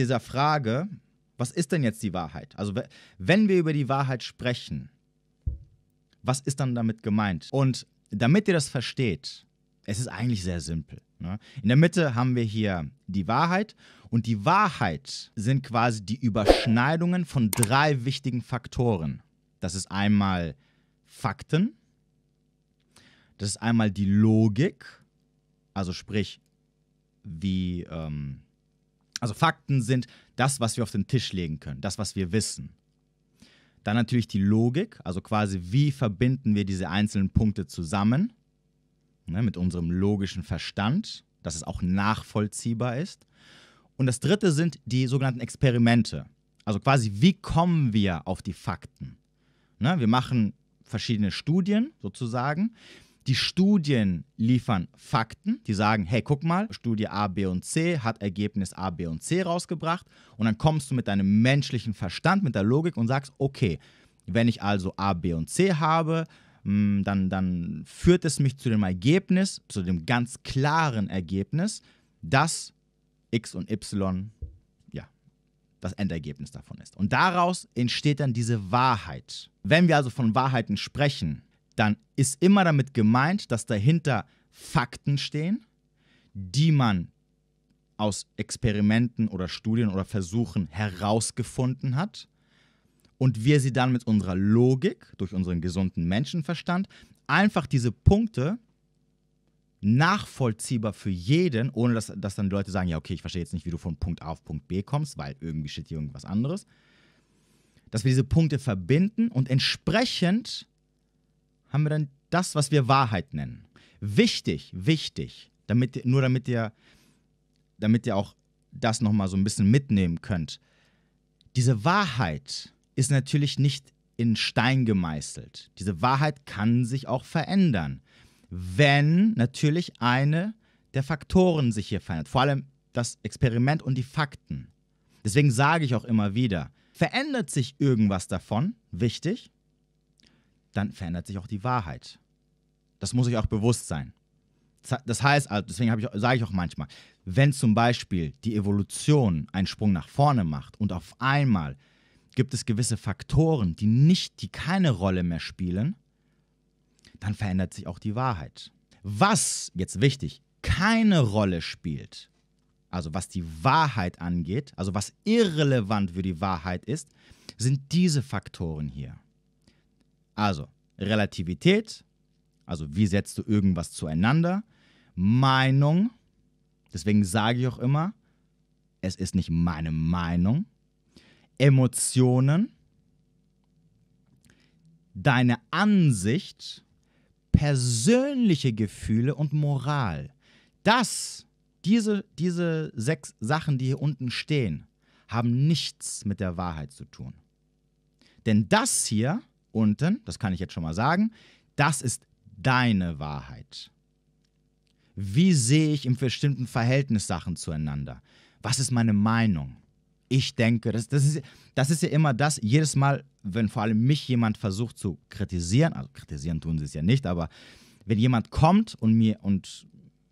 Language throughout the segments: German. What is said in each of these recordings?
dieser Frage, was ist denn jetzt die Wahrheit? Also wenn wir über die Wahrheit sprechen, was ist dann damit gemeint? Und damit ihr das versteht, es ist eigentlich sehr simpel. Ne? In der Mitte haben wir hier die Wahrheit und die Wahrheit sind quasi die Überschneidungen von drei wichtigen Faktoren. Das ist einmal Fakten, das ist einmal die Logik, also sprich, wie ähm, also Fakten sind das, was wir auf den Tisch legen können, das, was wir wissen. Dann natürlich die Logik, also quasi, wie verbinden wir diese einzelnen Punkte zusammen ne, mit unserem logischen Verstand, dass es auch nachvollziehbar ist. Und das Dritte sind die sogenannten Experimente, also quasi, wie kommen wir auf die Fakten. Ne, wir machen verschiedene Studien sozusagen, die Studien liefern Fakten, die sagen, hey, guck mal, Studie A, B und C hat Ergebnis A, B und C rausgebracht. Und dann kommst du mit deinem menschlichen Verstand, mit der Logik und sagst, okay, wenn ich also A, B und C habe, mm, dann, dann führt es mich zu dem Ergebnis, zu dem ganz klaren Ergebnis, dass X und Y das Endergebnis davon ist. Und daraus entsteht dann diese Wahrheit. Wenn wir also von Wahrheiten sprechen, dann ist immer damit gemeint, dass dahinter Fakten stehen, die man aus Experimenten oder Studien oder Versuchen herausgefunden hat und wir sie dann mit unserer Logik, durch unseren gesunden Menschenverstand, einfach diese Punkte nachvollziehbar für jeden, ohne dass, dass dann Leute sagen, ja, okay, ich verstehe jetzt nicht, wie du von Punkt A auf Punkt B kommst, weil irgendwie steht hier irgendwas anderes, dass wir diese Punkte verbinden und entsprechend haben wir dann das, was wir Wahrheit nennen. Wichtig, wichtig, damit, nur damit ihr, damit ihr auch das nochmal so ein bisschen mitnehmen könnt. Diese Wahrheit ist natürlich nicht in Stein gemeißelt. Diese Wahrheit kann sich auch verändern, wenn natürlich eine der Faktoren sich hier verändert. Vor allem das Experiment und die Fakten. Deswegen sage ich auch immer wieder, verändert sich irgendwas davon, wichtig, dann verändert sich auch die Wahrheit. Das muss ich auch bewusst sein. Das heißt, also, deswegen ich, sage ich auch manchmal, wenn zum Beispiel die Evolution einen Sprung nach vorne macht und auf einmal gibt es gewisse Faktoren, die nicht, die keine Rolle mehr spielen, dann verändert sich auch die Wahrheit. Was jetzt wichtig keine Rolle spielt, also was die Wahrheit angeht, also was irrelevant für die Wahrheit ist, sind diese Faktoren hier. Also Relativität, also wie setzt du irgendwas zueinander, Meinung, deswegen sage ich auch immer, es ist nicht meine Meinung, Emotionen, deine Ansicht, persönliche Gefühle und Moral. Das, diese, diese sechs Sachen, die hier unten stehen, haben nichts mit der Wahrheit zu tun. Denn das hier unten, das kann ich jetzt schon mal sagen, das ist deine Wahrheit. Wie sehe ich im bestimmten Verhältnis Sachen zueinander? Was ist meine Meinung? Ich denke, das, das, ist, das ist ja immer das, jedes Mal, wenn vor allem mich jemand versucht zu kritisieren, also kritisieren tun sie es ja nicht, aber wenn jemand kommt und mir, und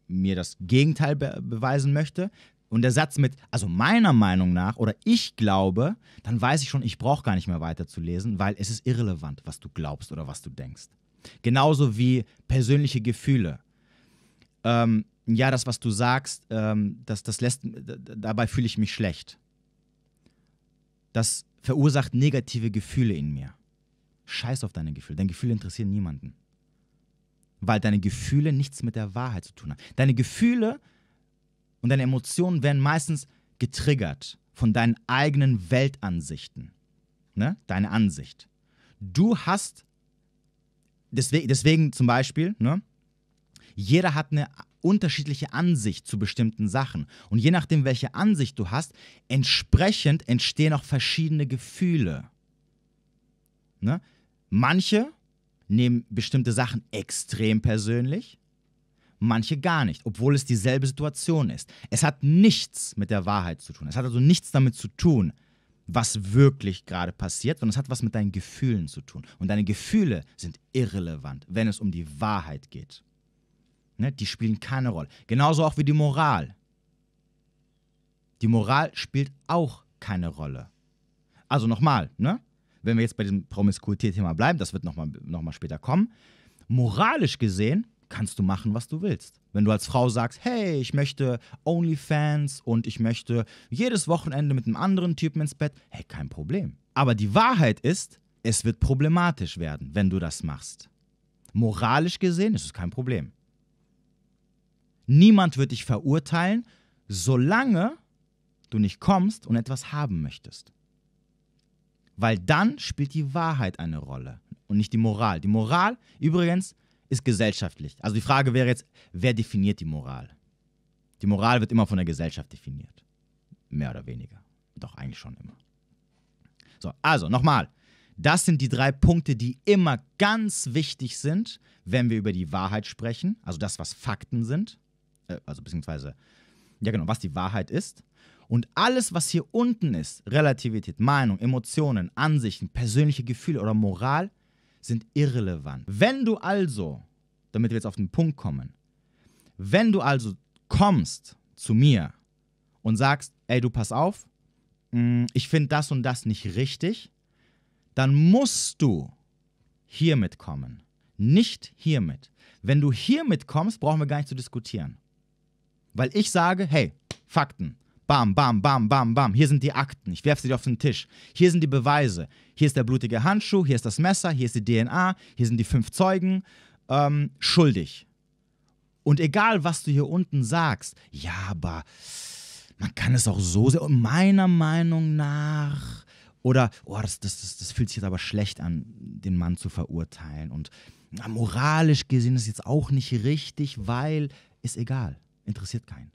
mir das Gegenteil be beweisen möchte, und der Satz mit, also meiner Meinung nach oder ich glaube, dann weiß ich schon, ich brauche gar nicht mehr weiterzulesen, weil es ist irrelevant, was du glaubst oder was du denkst. Genauso wie persönliche Gefühle. Ähm, ja, das, was du sagst, ähm, das, das lässt, dabei fühle ich mich schlecht. Das verursacht negative Gefühle in mir. Scheiß auf deine Gefühle. Deine Gefühle interessieren niemanden. Weil deine Gefühle nichts mit der Wahrheit zu tun haben. Deine Gefühle und deine Emotionen werden meistens getriggert von deinen eigenen Weltansichten. Ne? Deine Ansicht. Du hast, deswegen, deswegen zum Beispiel, ne? jeder hat eine unterschiedliche Ansicht zu bestimmten Sachen. Und je nachdem, welche Ansicht du hast, entsprechend entstehen auch verschiedene Gefühle. Ne? Manche nehmen bestimmte Sachen extrem persönlich manche gar nicht, obwohl es dieselbe Situation ist. Es hat nichts mit der Wahrheit zu tun. Es hat also nichts damit zu tun, was wirklich gerade passiert, sondern es hat was mit deinen Gefühlen zu tun. Und deine Gefühle sind irrelevant, wenn es um die Wahrheit geht. Ne? Die spielen keine Rolle. Genauso auch wie die Moral. Die Moral spielt auch keine Rolle. Also nochmal, ne? wenn wir jetzt bei diesem Promiskuität-Thema bleiben, das wird nochmal noch mal später kommen. Moralisch gesehen kannst du machen, was du willst. Wenn du als Frau sagst, hey, ich möchte OnlyFans und ich möchte jedes Wochenende mit einem anderen Typen ins Bett, hey, kein Problem. Aber die Wahrheit ist, es wird problematisch werden, wenn du das machst. Moralisch gesehen ist es kein Problem. Niemand wird dich verurteilen, solange du nicht kommst und etwas haben möchtest. Weil dann spielt die Wahrheit eine Rolle und nicht die Moral. Die Moral, übrigens, ist gesellschaftlich. Also die Frage wäre jetzt, wer definiert die Moral? Die Moral wird immer von der Gesellschaft definiert. Mehr oder weniger. Doch eigentlich schon immer. So, also nochmal. Das sind die drei Punkte, die immer ganz wichtig sind, wenn wir über die Wahrheit sprechen. Also das, was Fakten sind. Äh, also beziehungsweise, ja genau, was die Wahrheit ist. Und alles, was hier unten ist, Relativität, Meinung, Emotionen, Ansichten, persönliche Gefühle oder Moral, sind irrelevant. Wenn du also, damit wir jetzt auf den Punkt kommen, wenn du also kommst zu mir und sagst, ey, du pass auf, mm, ich finde das und das nicht richtig, dann musst du hiermit kommen, nicht hiermit. Wenn du hiermit kommst, brauchen wir gar nicht zu diskutieren. Weil ich sage, hey, Fakten. Bam, bam, bam, bam, bam. Hier sind die Akten. Ich werfe sie dir auf den Tisch. Hier sind die Beweise. Hier ist der blutige Handschuh, hier ist das Messer, hier ist die DNA, hier sind die fünf Zeugen. Ähm, schuldig. Und egal, was du hier unten sagst, ja, aber man kann es auch so sehr. Und meiner Meinung nach. Oder, oh, das, das, das, das fühlt sich jetzt aber schlecht an, den Mann zu verurteilen. Und na, moralisch gesehen ist es jetzt auch nicht richtig, weil ist egal. Interessiert keinen.